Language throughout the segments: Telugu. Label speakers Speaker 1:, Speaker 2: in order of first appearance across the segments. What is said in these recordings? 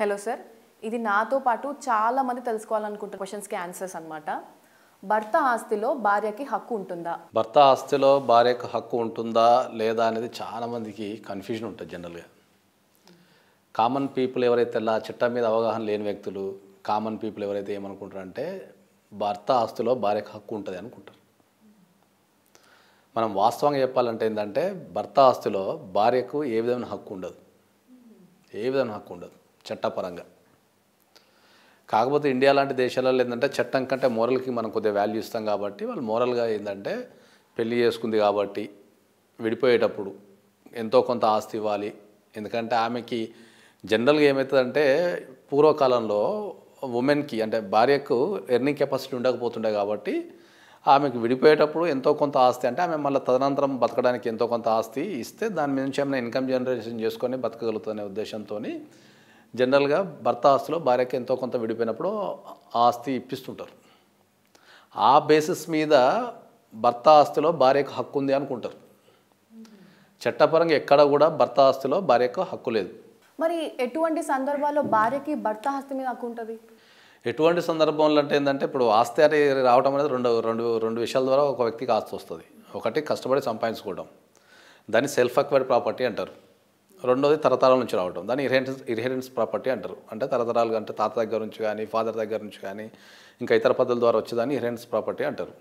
Speaker 1: హలో సార్ ఇది నాతో పాటు చాలామంది తెలుసుకోవాలనుకుంటున్న క్వశ్చన్స్కి ఆన్సర్స్ అనమాట భర్త ఆస్తిలో భార్యకి హక్కు ఉంటుందా భర్త ఆస్తిలో భార్యకు హక్కు ఉంటుందా లేదా అనేది చాలామందికి కన్ఫ్యూజన్ ఉంటుంది జనరల్గా కామన్ పీపుల్ ఎవరైతే ఇలా చట్టం మీద అవగాహన లేని వ్యక్తులు కామన్ పీపుల్ ఎవరైతే ఏమనుకుంటారంటే భర్త ఆస్తిలో భార్యకు హక్కు ఉంటుంది అనుకుంటారు మనం వాస్తవంగా చెప్పాలంటే ఏంటంటే భర్త ఆస్తిలో భార్యకు ఏ విధమైన హక్కు ఉండదు ఏ విధమైన హక్కు ఉండదు చట్టపరంగా కాకపోతే ఇండియా లాంటి దేశాలలో ఏంటంటే చట్టం కంటే మోరల్కి మనం కొద్దిగా వాల్యూ ఇస్తాం కాబట్టి వాళ్ళు మోరల్గా ఏంటంటే పెళ్లి చేసుకుంది కాబట్టి విడిపోయేటప్పుడు ఎంతో కొంత ఆస్తి ఇవ్వాలి ఎందుకంటే ఆమెకి జనరల్గా ఏమవుతుందంటే పూర్వకాలంలో ఉమెన్కి అంటే భార్యకు ఎర్నింగ్ కెపాసిటీ ఉండకపోతుండే కాబట్టి ఆమెకు విడిపోయేటప్పుడు ఎంతో కొంత ఆస్తి అంటే ఆమె మళ్ళీ తదనంతరం బతకడానికి ఎంతో కొంత ఆస్తి ఇస్తే దాని నుంచి ఏమైనా ఇన్కమ్ జనరేషన్ చేసుకొని బతకగలుగుతున్న ఉద్దేశంతో జనరల్గా భర్త ఆస్తిలో భార్యకి ఎంతో కొంత విడిపోయినప్పుడు ఆస్తి ఇప్పిస్తుంటారు ఆ బేసిస్ మీద భర్త ఆస్తిలో భార్యకు హక్కు ఉంది అనుకుంటారు చట్టపరంగా ఎక్కడ కూడా భర్త ఆస్తిలో భార్యకు హక్కు లేదు మరి ఎటువంటి సందర్భాల్లో భార్యకి భర్త ఆస్తి మీద హక్కు ఉంటుంది ఎటువంటి సందర్భంలో అంటే ఏంటంటే ఇప్పుడు ఆస్తి అనేది రావడం అనేది రెండు రెండు రెండు విషయాల ద్వారా ఒక వ్యక్తికి ఆస్తి వస్తుంది ఒకటి కష్టపడి సంపాదించుకోవడం దాన్ని సెల్ఫ్ అక్వైర్డ్ ప్రాపర్టీ అంటారు రెండోది తరతరాల నుంచి రావటం దాన్ని ఇరిహెరెన్స్ ఇరిహెరెన్స్ ప్రాపర్టీ అంటారు అంటే తరతరాలు అంటే తాత దగ్గర నుంచి కానీ ఫాదర్ దగ్గర నుంచి కానీ ఇంకా ఇతర పద్ధతుల ద్వారా వచ్చేదాన్ని ఇరిహెరెన్స్ ప్రాపర్టీ అంటారు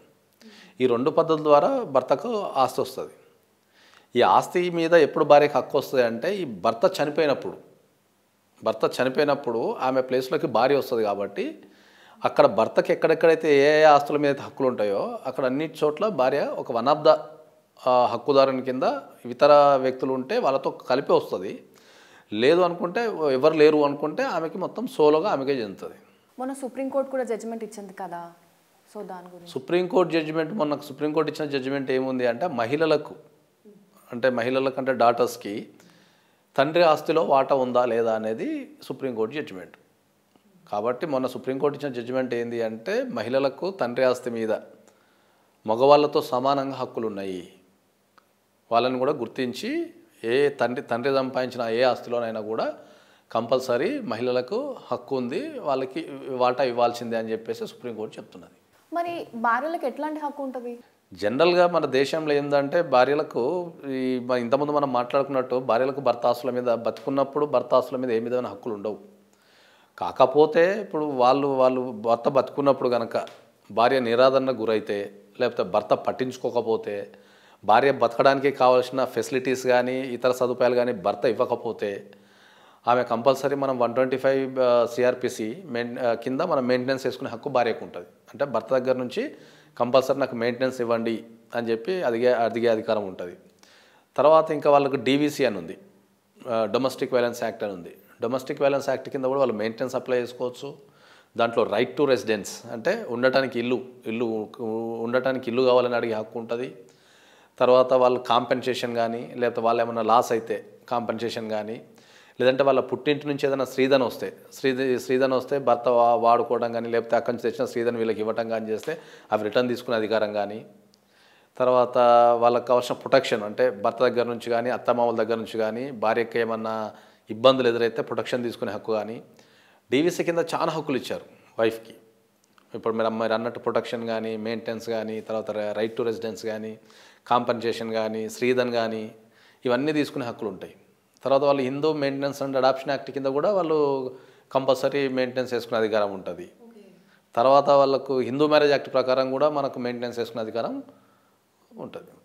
Speaker 1: ఈ రెండు పద్ధతుల ద్వారా భర్తకు ఆస్తి వస్తుంది ఈ ఆస్తి మీద ఎప్పుడు భార్యకు హక్కు వస్తుంది అంటే ఈ భర్త చనిపోయినప్పుడు భర్త చనిపోయినప్పుడు ఆమె ప్లేస్లోకి భార్య వస్తుంది కాబట్టి అక్కడ భర్తకి ఎక్కడెక్కడైతే ఏ ఏ ఆస్తుల మీద హక్కులు ఉంటాయో అక్కడ అన్ని చోట్ల భార్య ఒక వన్ ఆఫ్ ద హక్కుదారుని కింద ఇతర వ్యక్తులు ఉంటే వాళ్ళతో కలిపి వస్తుంది లేదు అనుకుంటే ఎవరు లేరు అనుకుంటే ఆమెకి మొత్తం సోలోగా ఆమెకే చెందుతుంది మొన్న సుప్రీంకోర్టు కూడా జడ్జిమెంట్ ఇచ్చింది కదా సో దాని గురించి సుప్రీంకోర్టు జడ్జిమెంట్ మొన్న సుప్రీంకోర్టు ఇచ్చిన జడ్జిమెంట్ ఏముంది అంటే మహిళలకు అంటే మహిళలకు అంటే డాటర్స్కి తండ్రి ఆస్తిలో వాటా ఉందా లేదా అనేది సుప్రీంకోర్టు జడ్జిమెంట్ కాబట్టి మొన్న సుప్రీంకోర్టు ఇచ్చిన జడ్జిమెంట్ ఏంటి అంటే మహిళలకు తండ్రి ఆస్తి మీద మగవాళ్ళతో సమానంగా హక్కులు ఉన్నాయి వాళ్ళని కూడా గుర్తించి ఏ తండ్రి తండ్రి సంపాదించిన ఏ ఆస్తిలోనైనా కూడా కంపల్సరీ మహిళలకు హక్కు ఉంది వాళ్ళకి వాటా ఇవ్వాల్సిందే అని చెప్పేసి సుప్రీంకోర్టు చెప్తున్నది మరి భార్యలకు ఎట్లాంటి హక్కు ఉంటుంది జనరల్గా మన దేశంలో ఏంటంటే భార్యలకు ఈ ఇంతకుముందు మనం మాట్లాడుకున్నట్టు భార్యలకు భర్త ఆస్తుల మీద బతుకున్నప్పుడు భర్త ఆస్తుల మీద ఏ విధమైన హక్కులు ఉండవు కాకపోతే ఇప్పుడు వాళ్ళు వాళ్ళు భర్త బతుకున్నప్పుడు కనుక భార్య నిరాదరణకు గురైతే లేకపోతే భర్త పట్టించుకోకపోతే భార్య బతకడానికి కావాల్సిన ఫెసిలిటీస్ కానీ ఇతర సదుపాయాలు కానీ భర్త ఇవ్వకపోతే ఆమె కంపల్సరీ మనం one twenty five CrPC main కింద మనం మెయింటెనెన్స్ చేసుకునే హక్కు భార్యకు ఉంటుంది అంటే భర్త దగ్గర నుంచి కంపల్సరీ నాకు మెయింటెనెన్స్ ఇవ్వండి అని చెప్పి అదిగే అదిగే అధికారం ఉంటుంది తర్వాత ఇంకా వాళ్ళకు డీవీసీ అని ఉంది డొమెస్టిక్ వైలెన్స్ యాక్ట్ అని ఉంది డొమెస్టిక్ వైలెన్స్ యాక్ట్ కింద కూడా వాళ్ళు మెయింటెనెన్స్ అప్లై చేసుకోవచ్చు దాంట్లో రైట్ టు రెసిడెన్స్ అంటే ఉండటానికి ఇల్లు ఇల్లు ఉండటానికి ఇల్లు కావాలని అడిగే హక్కు ఉంటుంది తర్వాత వాళ్ళు కాంపెన్సేషన్ కానీ లేకపోతే వాళ్ళు ఏమైనా లాస్ అయితే కాంపెన్సేషన్ కానీ లేదంటే వాళ్ళ పుట్టింటి నుంచి ఏదైనా శ్రీధన్ వస్తే శ్రీధ శ్రీధన్ వస్తే భర్త వాడుకోవడం కానీ లేకపోతే అక్కడి నుంచి తెచ్చిన శ్రీధన్ వీళ్ళకి ఇవ్వడం కానీ చేస్తే అవి రిటర్న్ తీసుకునే అధికారం కానీ తర్వాత వాళ్ళకి కావాల్సిన ప్రొటెక్షన్ అంటే భర్త దగ్గర నుంచి కానీ అత్తమామల దగ్గర నుంచి కానీ భార్యకి ఏమన్నా ఇబ్బందులు ఎదురైతే ప్రొటెక్షన్ తీసుకునే హక్కు కానీ డీవీసీ కింద చాలా హక్కులు ఇచ్చారు వైఫ్కి ఇప్పుడు మీరు అమ్మాయి అన్నట్టు ప్రొటెక్షన్ కానీ మెయింటెనెన్స్ కానీ తర్వాత రైట్ టు రెసిడెన్స్ కానీ కాంపన్సేషన్ కానీ శ్రీధన్ కానీ ఇవన్నీ తీసుకునే హక్కులు ఉంటాయి తర్వాత వాళ్ళు Hindu maintenance and adoption act కింద కూడా వాళ్ళు కంపల్సరీ మెయింటెనెన్స్ చేసుకునే అధికారం ఉంటుంది తర్వాత వాళ్ళకు హిందూ మ్యారేజ్ యాక్ట్ ప్రకారం కూడా మనకు మెయింటెనెన్స్ చేసుకునే అధికారం ఉంటుంది